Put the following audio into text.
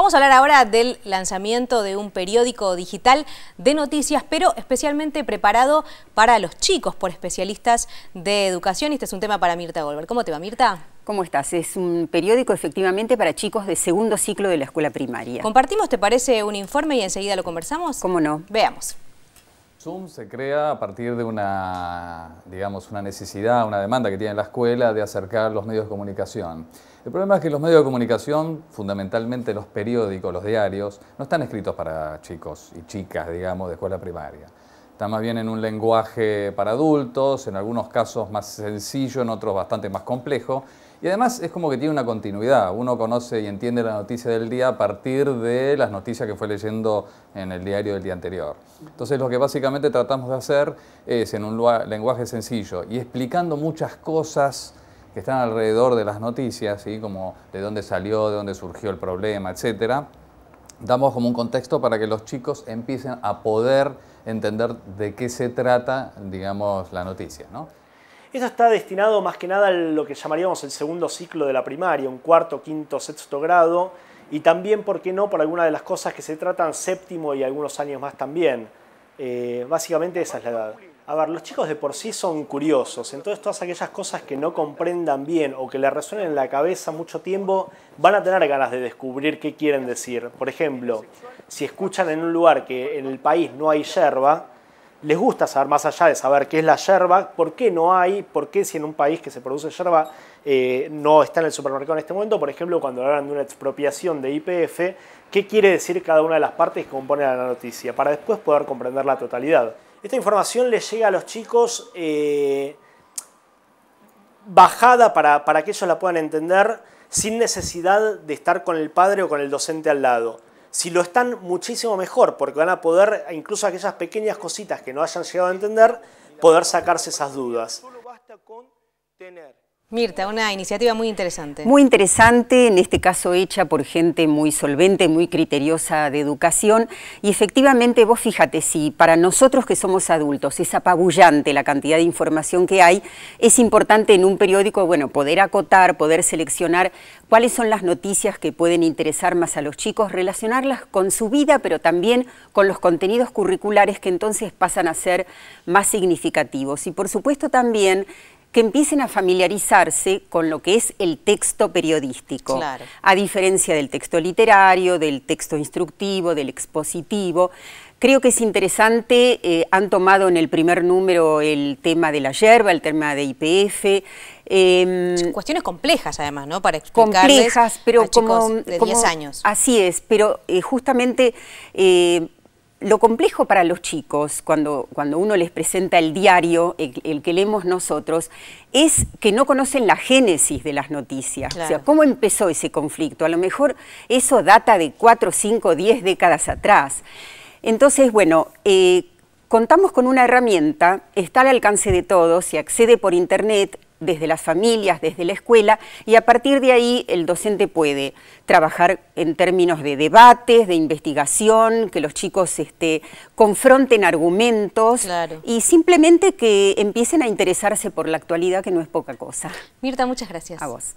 Vamos a hablar ahora del lanzamiento de un periódico digital de noticias, pero especialmente preparado para los chicos por especialistas de educación. Este es un tema para Mirta Golver. ¿Cómo te va, Mirta? ¿Cómo estás? Es un periódico efectivamente para chicos de segundo ciclo de la escuela primaria. Compartimos, ¿te parece, un informe y enseguida lo conversamos? ¿Cómo no? Veamos. Zoom se crea a partir de una, digamos, una necesidad, una demanda que tiene la escuela de acercar los medios de comunicación. El problema es que los medios de comunicación, fundamentalmente los periódicos, los diarios, no están escritos para chicos y chicas, digamos, de escuela primaria está más bien en un lenguaje para adultos, en algunos casos más sencillo, en otros bastante más complejo. Y además es como que tiene una continuidad, uno conoce y entiende la noticia del día a partir de las noticias que fue leyendo en el diario del día anterior. Entonces lo que básicamente tratamos de hacer es en un lenguaje sencillo y explicando muchas cosas que están alrededor de las noticias, como de dónde salió, de dónde surgió el problema, etcétera damos como un contexto para que los chicos empiecen a poder entender de qué se trata, digamos, la noticia. ¿no? Eso está destinado más que nada a lo que llamaríamos el segundo ciclo de la primaria, un cuarto, quinto, sexto grado, y también, ¿por qué no?, por algunas de las cosas que se tratan séptimo y algunos años más también. Eh, básicamente esa es la edad. A ver, los chicos de por sí son curiosos, entonces todas aquellas cosas que no comprendan bien o que les resuenen en la cabeza mucho tiempo, van a tener ganas de descubrir qué quieren decir. Por ejemplo, si escuchan en un lugar que en el país no hay yerba, les gusta saber más allá de saber qué es la yerba, por qué no hay, por qué si en un país que se produce yerba eh, no está en el supermercado en este momento, por ejemplo, cuando hablan de una expropiación de IPF, qué quiere decir cada una de las partes que componen la noticia, para después poder comprender la totalidad. Esta información les llega a los chicos eh, bajada para, para que ellos la puedan entender sin necesidad de estar con el padre o con el docente al lado. Si lo están, muchísimo mejor, porque van a poder, incluso aquellas pequeñas cositas que no hayan llegado a entender, poder sacarse esas dudas. basta con tener Mirta, una iniciativa muy interesante. Muy interesante, en este caso hecha por gente muy solvente, muy criteriosa de educación. Y efectivamente, vos fíjate, si para nosotros que somos adultos es apabullante la cantidad de información que hay, es importante en un periódico, bueno, poder acotar, poder seleccionar cuáles son las noticias que pueden interesar más a los chicos, relacionarlas con su vida, pero también con los contenidos curriculares que entonces pasan a ser más significativos. Y por supuesto también que empiecen a familiarizarse con lo que es el texto periodístico, a diferencia del texto literario, del texto instructivo, del expositivo. Creo que es interesante, eh, han tomado en el primer número el tema de la yerba, el tema de IPF. Em, cuestiones complejas además, ¿no? Para explicarles complejas, pero a 10 años. Así es, pero eh, justamente eh, lo complejo para los chicos, cuando, cuando uno les presenta el diario, el, que leemos nosotros, es que no conocen la génesis de las noticias. O sea, ¿cómo empezó ese conflicto? A lo mejor eso data de cuatro, cinco, diez décadas atrás. Entonces, bueno, eh, contamos con una herramienta, está al alcance de todos, se accede por Internet, desde las familias, desde la escuela, y a partir de ahí el docente puede trabajar en términos de debates, de investigación, que los chicos este, confronten argumentos y simplemente que empiecen a interesarse por la actualidad, que no es poca cosa. Mirta, muchas gracias. A vos.